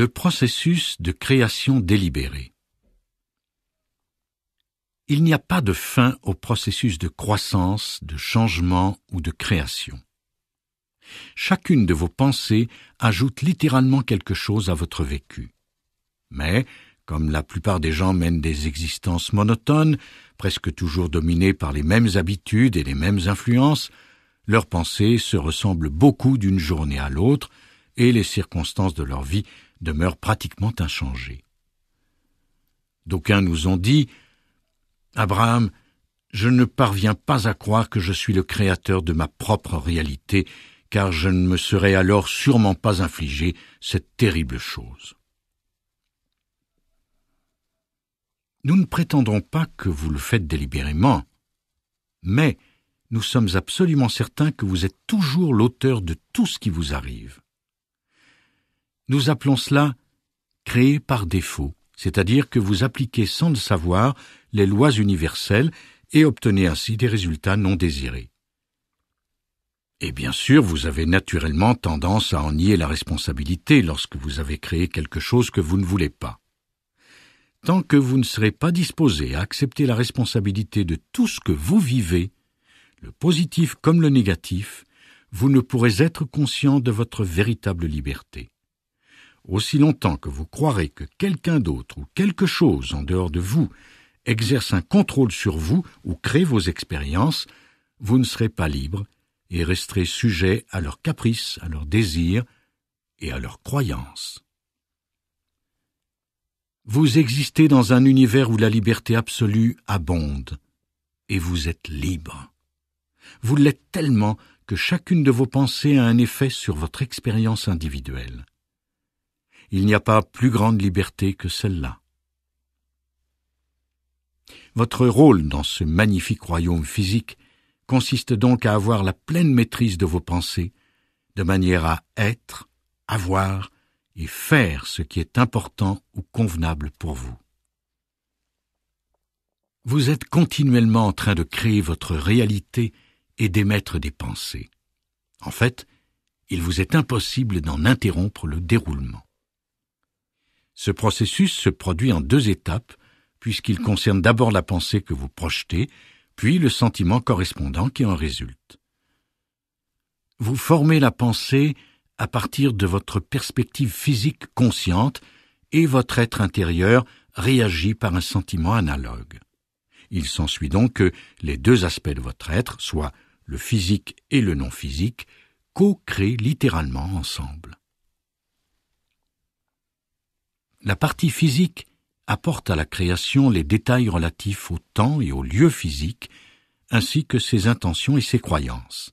Le processus de création délibérée. Il n'y a pas de fin au processus de croissance, de changement ou de création. Chacune de vos pensées ajoute littéralement quelque chose à votre vécu. Mais, comme la plupart des gens mènent des existences monotones, presque toujours dominées par les mêmes habitudes et les mêmes influences, leurs pensées se ressemblent beaucoup d'une journée à l'autre, et les circonstances de leur vie demeure pratiquement inchangé. D'aucuns nous ont dit Abraham, je ne parviens pas à croire que je suis le créateur de ma propre réalité, car je ne me serais alors sûrement pas infligé cette terrible chose. Nous ne prétendons pas que vous le faites délibérément, mais nous sommes absolument certains que vous êtes toujours l'auteur de tout ce qui vous arrive. Nous appelons cela créer par défaut, c'est-à-dire que vous appliquez sans le savoir les lois universelles et obtenez ainsi des résultats non désirés. Et bien sûr, vous avez naturellement tendance à en nier la responsabilité lorsque vous avez créé quelque chose que vous ne voulez pas. Tant que vous ne serez pas disposé à accepter la responsabilité de tout ce que vous vivez, le positif comme le négatif, vous ne pourrez être conscient de votre véritable liberté aussi longtemps que vous croirez que quelqu'un d'autre ou quelque chose en dehors de vous exerce un contrôle sur vous ou crée vos expériences, vous ne serez pas libre et resterez sujet à leurs caprices, à leurs désirs et à leurs croyances. Vous existez dans un univers où la liberté absolue abonde, et vous êtes libre. Vous l'êtes tellement que chacune de vos pensées a un effet sur votre expérience individuelle. Il n'y a pas plus grande liberté que celle-là. Votre rôle dans ce magnifique royaume physique consiste donc à avoir la pleine maîtrise de vos pensées, de manière à être, avoir et faire ce qui est important ou convenable pour vous. Vous êtes continuellement en train de créer votre réalité et d'émettre des pensées. En fait, il vous est impossible d'en interrompre le déroulement. Ce processus se produit en deux étapes, puisqu'il mm. concerne d'abord la pensée que vous projetez, puis le sentiment correspondant qui en résulte. Vous formez la pensée à partir de votre perspective physique consciente et votre être intérieur réagit par un sentiment analogue. Il s'ensuit donc que les deux aspects de votre être, soit le physique et le non physique, co-créent littéralement ensemble la partie physique apporte à la création les détails relatifs au temps et au lieu physique, ainsi que ses intentions et ses croyances.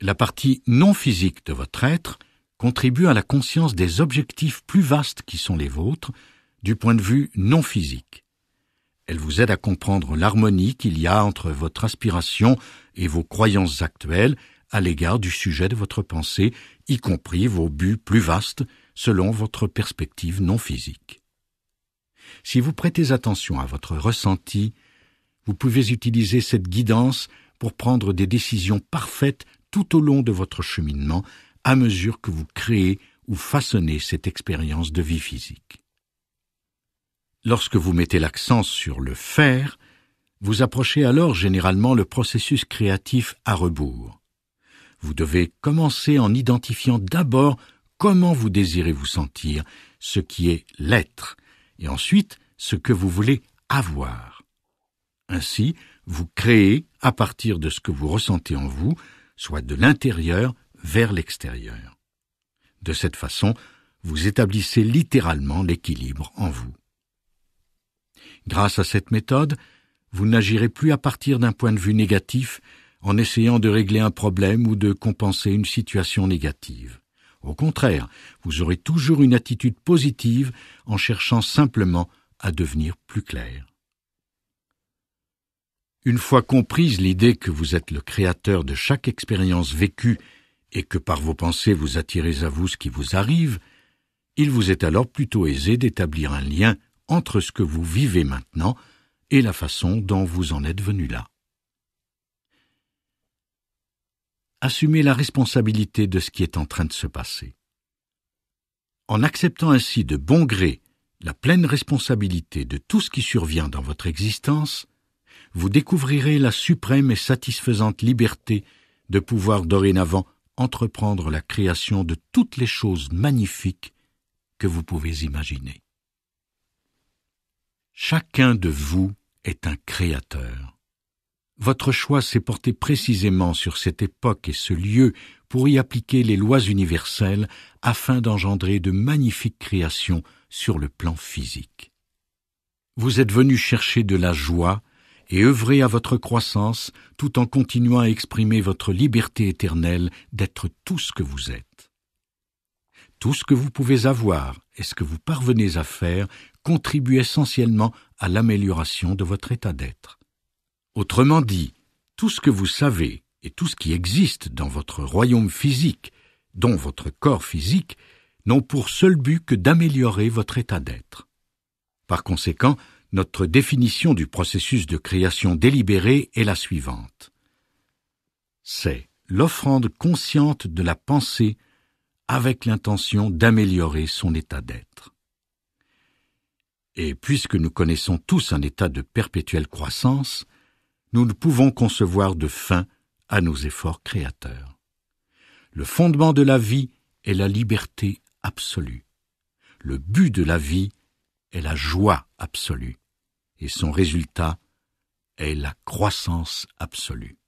La partie non physique de votre être contribue à la conscience des objectifs plus vastes qui sont les vôtres, du point de vue non physique. Elle vous aide à comprendre l'harmonie qu'il y a entre votre aspiration et vos croyances actuelles à l'égard du sujet de votre pensée, y compris vos buts plus vastes selon votre perspective non physique. Si vous prêtez attention à votre ressenti, vous pouvez utiliser cette guidance pour prendre des décisions parfaites tout au long de votre cheminement à mesure que vous créez ou façonnez cette expérience de vie physique. Lorsque vous mettez l'accent sur le faire, vous approchez alors généralement le processus créatif à rebours. Vous devez commencer en identifiant d'abord comment vous désirez vous sentir, ce qui est l'être, et ensuite ce que vous voulez avoir. Ainsi, vous créez à partir de ce que vous ressentez en vous, soit de l'intérieur vers l'extérieur. De cette façon, vous établissez littéralement l'équilibre en vous. Grâce à cette méthode, vous n'agirez plus à partir d'un point de vue négatif en essayant de régler un problème ou de compenser une situation négative. Au contraire, vous aurez toujours une attitude positive en cherchant simplement à devenir plus clair. Une fois comprise l'idée que vous êtes le créateur de chaque expérience vécue et que par vos pensées vous attirez à vous ce qui vous arrive, il vous est alors plutôt aisé d'établir un lien entre ce que vous vivez maintenant et la façon dont vous en êtes venu là. assumer la responsabilité de ce qui est en train de se passer. En acceptant ainsi de bon gré la pleine responsabilité de tout ce qui survient dans votre existence, vous découvrirez la suprême et satisfaisante liberté de pouvoir dorénavant entreprendre la création de toutes les choses magnifiques que vous pouvez imaginer. Chacun de vous est un créateur. Votre choix s'est porté précisément sur cette époque et ce lieu pour y appliquer les lois universelles afin d'engendrer de magnifiques créations sur le plan physique. Vous êtes venu chercher de la joie et œuvrer à votre croissance tout en continuant à exprimer votre liberté éternelle d'être tout ce que vous êtes. Tout ce que vous pouvez avoir et ce que vous parvenez à faire contribue essentiellement à l'amélioration de votre état d'être. Autrement dit, tout ce que vous savez et tout ce qui existe dans votre royaume physique, dont votre corps physique, n'ont pour seul but que d'améliorer votre état d'être. Par conséquent, notre définition du processus de création délibérée est la suivante. C'est l'offrande consciente de la pensée avec l'intention d'améliorer son état d'être. Et puisque nous connaissons tous un état de perpétuelle croissance, nous ne pouvons concevoir de fin à nos efforts créateurs. Le fondement de la vie est la liberté absolue. Le but de la vie est la joie absolue. Et son résultat est la croissance absolue.